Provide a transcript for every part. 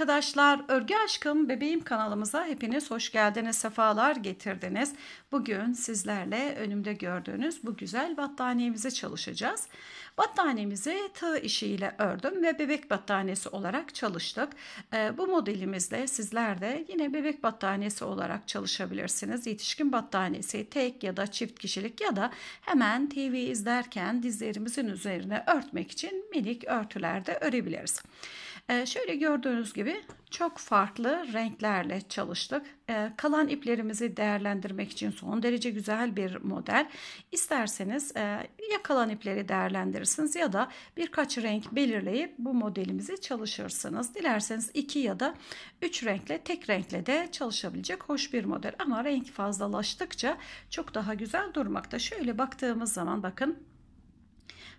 arkadaşlar, Örgü Aşkım Bebeğim kanalımıza hepiniz hoş geldiniz, sefalar getirdiniz. Bugün sizlerle önümde gördüğünüz bu güzel battaniyemizi çalışacağız. Battaniyemizi tığ işiyle ördüm ve bebek battaniyesi olarak çalıştık. Ee, bu modelimizle sizler de yine bebek battaniyesi olarak çalışabilirsiniz. Yetişkin battaniyesi tek ya da çift kişilik ya da hemen TV izlerken dizlerimizin üzerine örtmek için minik örtülerde örebiliriz. Ee, şöyle gördüğünüz gibi çok farklı renklerle çalıştık. Ee, kalan iplerimizi değerlendirmek için son derece güzel bir model. İsterseniz e, ya kalan ipleri değerlendirirsiniz ya da birkaç renk belirleyip bu modelimizi çalışırsınız. Dilerseniz iki ya da üç renkle tek renkle de çalışabilecek hoş bir model. Ama renk fazlalaştıkça çok daha güzel durmakta. Şöyle baktığımız zaman bakın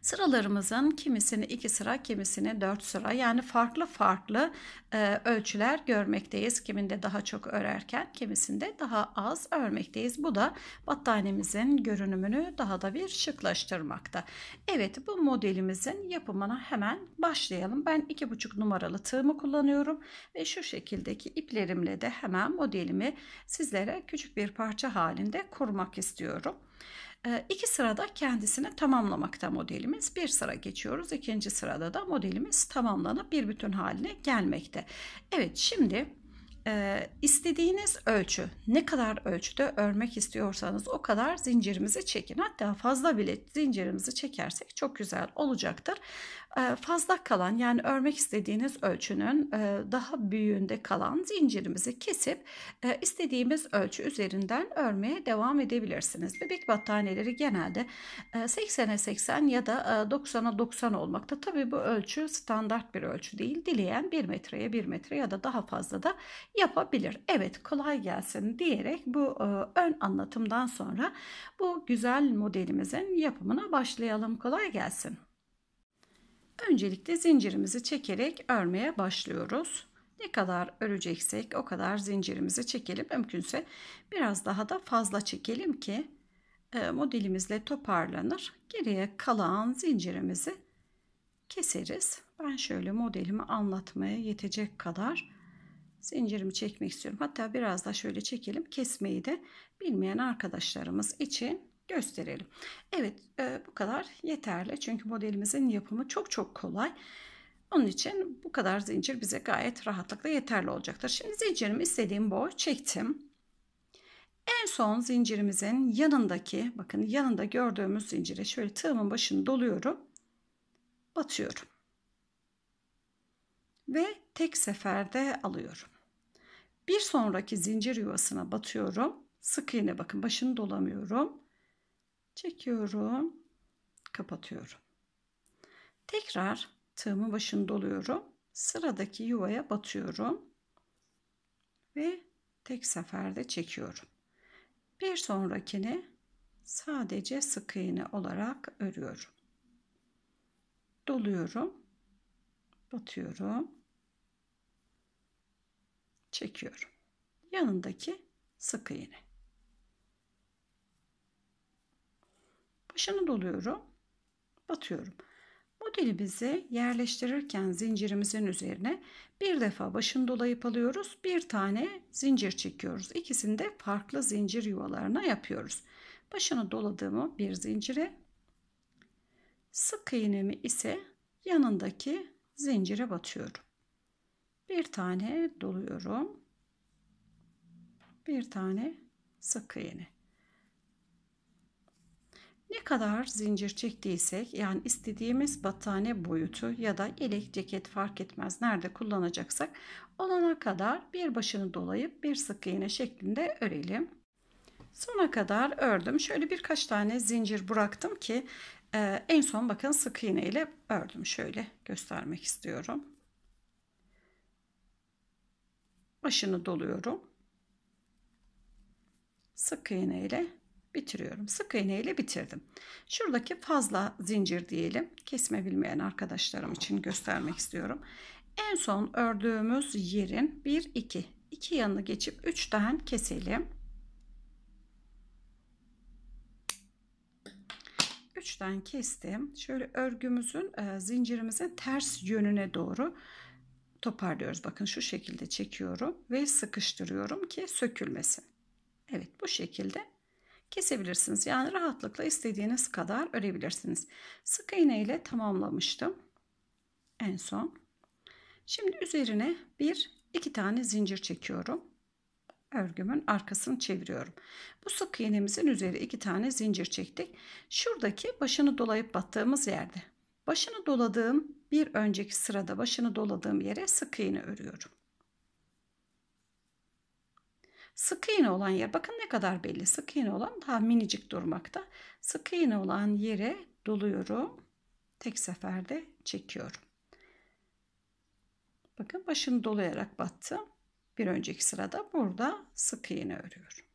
Sıralarımızın kimisini 2 sıra, kimisini 4 sıra yani farklı farklı e, ölçüler görmekteyiz. Kiminde daha çok örerken kimisinde daha az örmekteyiz. Bu da battaniyemizin görünümünü daha da bir şıklaştırmakta. Evet bu modelimizin yapımına hemen başlayalım. Ben 2,5 numaralı tığımı kullanıyorum ve şu şekildeki iplerimle de hemen modelimi sizlere küçük bir parça halinde kurmak istiyorum. Ee, iki sırada kendisini tamamlamakta modelimiz. Bir sıra geçiyoruz. ikinci sırada da modelimiz tamamlanıp bir bütün haline gelmekte. Evet şimdi e, istediğiniz ölçü ne kadar ölçüde örmek istiyorsanız o kadar zincirimizi çekin. Hatta fazla bile zincirimizi çekersek çok güzel olacaktır. Ee, fazla kalan yani örmek istediğiniz ölçünün e, daha büyüğünde kalan zincirimizi kesip e, istediğimiz ölçü üzerinden örmeye devam edebilirsiniz. Bebek battaniyeleri genelde 80'e 80 ya da 90'a e, 90 olmakta. Tabi bu ölçü standart bir ölçü değil. Dileyen 1 metreye 1 metre ya da daha fazla da yapabilir. Evet kolay gelsin diyerek bu ön anlatımdan sonra bu güzel modelimizin yapımına başlayalım. Kolay gelsin. Öncelikle zincirimizi çekerek örmeye başlıyoruz. Ne kadar öreceksek o kadar zincirimizi çekelim. Mümkünse biraz daha da fazla çekelim ki e, modelimizle toparlanır. Geriye kalan zincirimizi keseriz. Ben şöyle modelimi anlatmaya yetecek kadar zincirimi çekmek istiyorum. Hatta biraz da şöyle çekelim. Kesmeyi de bilmeyen arkadaşlarımız için gösterelim. Evet e, bu kadar yeterli. Çünkü modelimizin yapımı çok çok kolay. Onun için bu kadar zincir bize gayet rahatlıkla yeterli olacaktır. Şimdi zincirimi istediğim boy çektim. En son zincirimizin yanındaki bakın yanında gördüğümüz zincire şöyle tığımın başını doluyorum. Batıyorum. Ve tek seferde alıyorum. Bir sonraki zincir yuvasına batıyorum. Sık iğne bakın başını dolamıyorum çekiyorum, kapatıyorum. Tekrar tığımı başını doluyorum. Sıradaki yuvaya batıyorum ve tek seferde çekiyorum. Bir sonrakini sadece sık iğne olarak örüyorum. Doluyorum, batıyorum, çekiyorum. Yanındaki sık iğne. başını doluyorum. Batıyorum. Modelimizi yerleştirirken zincirimizin üzerine bir defa başını dolayıp alıyoruz. Bir tane zincir çekiyoruz. İkisini de farklı zincir yuvalarına yapıyoruz. Başını doladığımı bir zincire sık iğnemi ise yanındaki zincire batıyorum. Bir tane doluyorum. Bir tane sık iğne. Ne kadar zincir çektiysek yani istediğimiz battaniye boyutu ya da yelek ceket fark etmez nerede kullanacaksak olana kadar bir başını dolayıp bir sık iğne şeklinde örelim. Sona kadar ördüm. Şöyle birkaç tane zincir bıraktım ki e, en son bakın sık iğne ile ördüm. Şöyle göstermek istiyorum. Başını doluyorum. Sık iğne ile bitiriyorum. Sık iğne ile bitirdim. Şuradaki fazla zincir diyelim. Kesme bilmeyen arkadaşlarım için göstermek istiyorum. En son ördüğümüz yerin 1 2 iki yanını geçip 3'ten keselim. 3'ten kestim. Şöyle örgümüzün e, zincirimizin ters yönüne doğru toparlıyoruz. Bakın şu şekilde çekiyorum ve sıkıştırıyorum ki sökülmesin. Evet bu şekilde kesebilirsiniz. Yani rahatlıkla istediğiniz kadar örebilirsiniz. Sık iğne ile tamamlamıştım. En son. Şimdi üzerine bir iki tane zincir çekiyorum. Örgümün arkasını çeviriyorum. Bu sık iğnemizin üzeri iki tane zincir çektik. Şuradaki başını dolayıp battığımız yerde. Başını doladığım bir önceki sırada başını doladığım yere sık iğne örüyorum. Sık iğne olan yer bakın ne kadar belli. Sık iğne olan daha minicik durmakta. Sık iğne olan yere doluyorum. Tek seferde çekiyorum. Bakın başını dolayarak battım. Bir önceki sırada burada sık iğne örüyorum.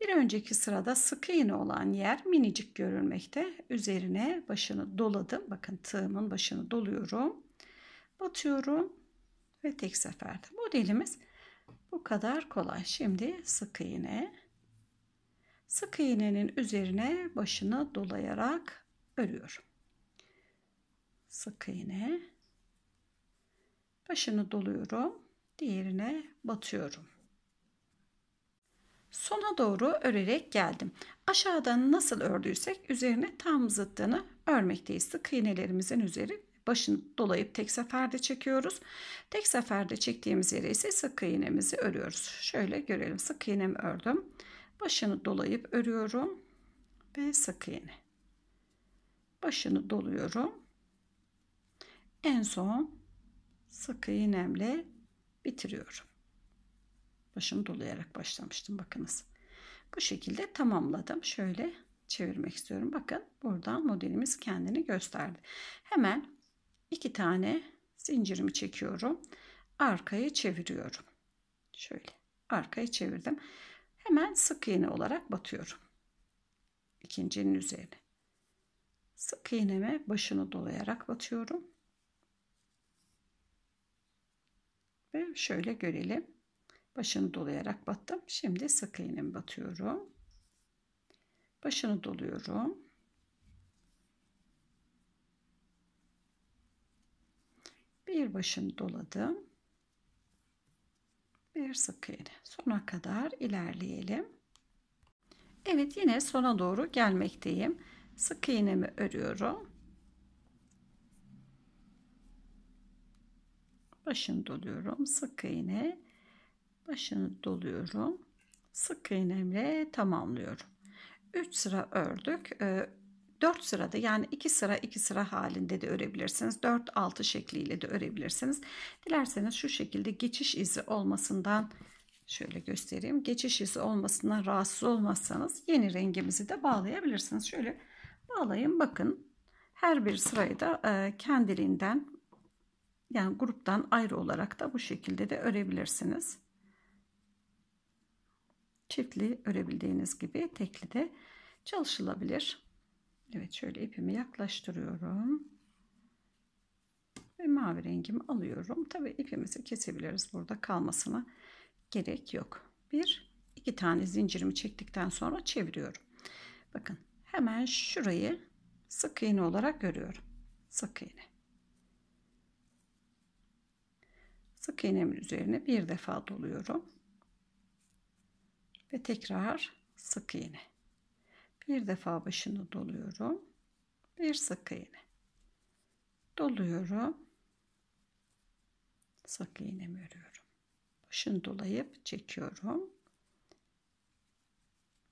Bir önceki sırada sık iğne olan yer minicik görülmekte. Üzerine başını doladım. Bakın tığımın başını doluyorum. Batıyorum ve tek seferde. Modelimiz bu kadar kolay. Şimdi sık iğne. Sık iğnenin üzerine başını dolayarak örüyorum. Sık iğne. Başını doluyorum. Diğerine batıyorum. Sona doğru örerek geldim. Aşağıdan nasıl ördüysek üzerine tam zıttını örmekteyiz. Sık iğnelerimizin üzeri başını dolayıp tek seferde çekiyoruz. Tek seferde çektiğimiz yere ise sık iğnemizi örüyoruz. Şöyle görelim. Sık iğnemi ördüm. Başını dolayıp örüyorum ve sık iğne. Başını doluyorum. En son sık iğnemle bitiriyorum. Başını dolayarak başlamıştım bakınız. Bu şekilde tamamladım. Şöyle çevirmek istiyorum. Bakın buradan modelimiz kendini gösterdi. Hemen iki tane zincirimi çekiyorum. Arkaya çeviriyorum. Şöyle arkaya çevirdim. Hemen sık iğne olarak batıyorum. İkincinin üzerine. Sık iğneme başını dolayarak batıyorum. Ve şöyle görelim. Başını dolayarak battım. Şimdi sık iğnemi batıyorum. Başını doluyorum. bir başım doladım. Bir sık iğne. Sona kadar ilerleyelim. Evet yine sona doğru gelmekteyim. Sık iğnemi örüyorum. Başını doluyorum. Sık iğne. Başını doluyorum. Sık iğnemle tamamlıyorum. 3 sıra ördük. Ee, 4 sırada yani 2 sıra 2 sıra halinde de örebilirsiniz. 4-6 şekliyle de örebilirsiniz. Dilerseniz şu şekilde geçiş izi olmasından şöyle göstereyim. Geçiş izi olmasından rahatsız olmazsanız yeni rengimizi de bağlayabilirsiniz. Şöyle bağlayın bakın. Her bir sırayı da e, kendiliğinden yani gruptan ayrı olarak da bu şekilde de örebilirsiniz. Çiftli örebildiğiniz gibi tekli de çalışılabilir. Evet şöyle ipimi yaklaştırıyorum. Ve mavi rengimi alıyorum. Tabi ipimizi kesebiliriz. Burada kalmasına gerek yok. Bir, iki tane zincirimi çektikten sonra çeviriyorum. Bakın hemen şurayı sık iğne olarak görüyorum. Sık iğne. Sık iğnemin üzerine bir defa doluyorum. Ve tekrar sık iğne bir defa başını doluyorum. Bir sık iğne. Doluyorum. Sık iğnemi örüyorum. Başını dolayıp çekiyorum.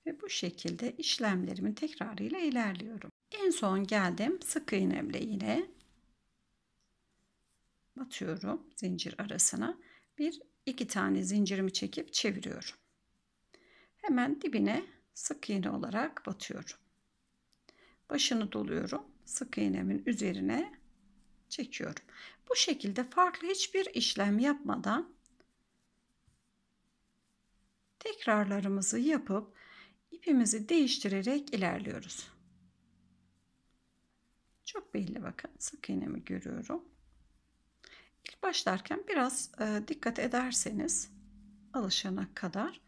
Ve bu şekilde işlemlerimin tekrarıyla ilerliyorum. En son geldim sık iğnemle yine batıyorum zincir arasına. Bir iki tane zincirimi çekip çeviriyorum. Hemen dibine sık iğne olarak batıyorum. Başını doluyorum. Sık iğnemin üzerine çekiyorum. Bu şekilde farklı hiçbir işlem yapmadan tekrarlarımızı yapıp ipimizi değiştirerek ilerliyoruz. Çok belli bakın sık iğnemi görüyorum. İlk başlarken biraz e, dikkat ederseniz alışana kadar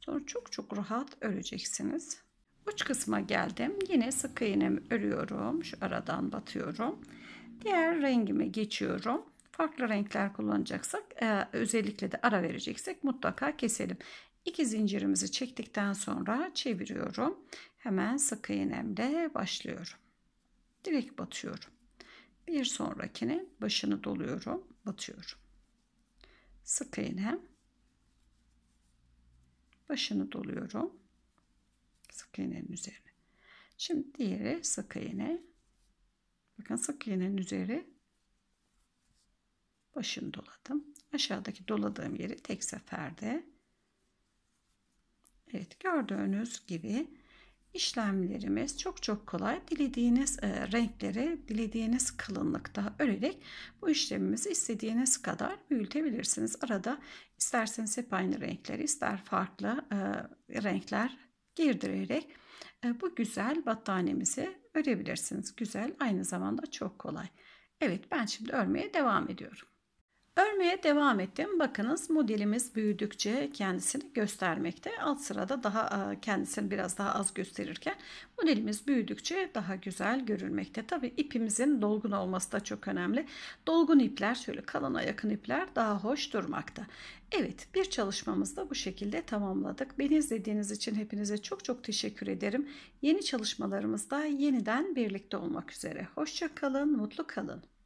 Sonra çok çok rahat öreceksiniz. Uç kısma geldim. Yine sık iğnemi örüyorum. Şu aradan batıyorum. Diğer rengime geçiyorum. Farklı renkler kullanacaksak e, özellikle de ara vereceksek mutlaka keselim. İki zincirimizi çektikten sonra çeviriyorum. Hemen sık iğnemle başlıyorum. Direkt batıyorum. Bir sonrakinin başını doluyorum. Batıyorum. Sık iğnem başını doluyorum. Sık iğnenin üzerine. Şimdi diğeri sık iğne. Bakın sık iğnenin üzeri başını doladım. Aşağıdaki doladığım yeri tek seferde Evet gördüğünüz gibi işlemlerimiz çok çok kolay. Dilediğiniz e, renkleri, dilediğiniz kalınlıkta örerek bu işlemimizi istediğiniz kadar büyütebilirsiniz. Arada isterseniz hep aynı renkleri, ister farklı e, renkler girdirerek e, bu güzel battaniyemizi örebilirsiniz. Güzel, aynı zamanda çok kolay. Evet, ben şimdi örmeye devam ediyorum. Örmeye devam ettim. Bakınız modelimiz büyüdükçe kendisini göstermekte. Alt sırada daha e, kendisini biraz daha az gösterirken modelimiz büyüdükçe daha güzel görülmekte. Tabii ipimizin dolgun olması da çok önemli. Dolgun ipler şöyle kalına yakın ipler daha hoş durmakta. Evet bir çalışmamızı da bu şekilde tamamladık. Beni izlediğiniz için hepinize çok çok teşekkür ederim. Yeni çalışmalarımızda yeniden birlikte olmak üzere. Hoşçakalın, mutlu kalın.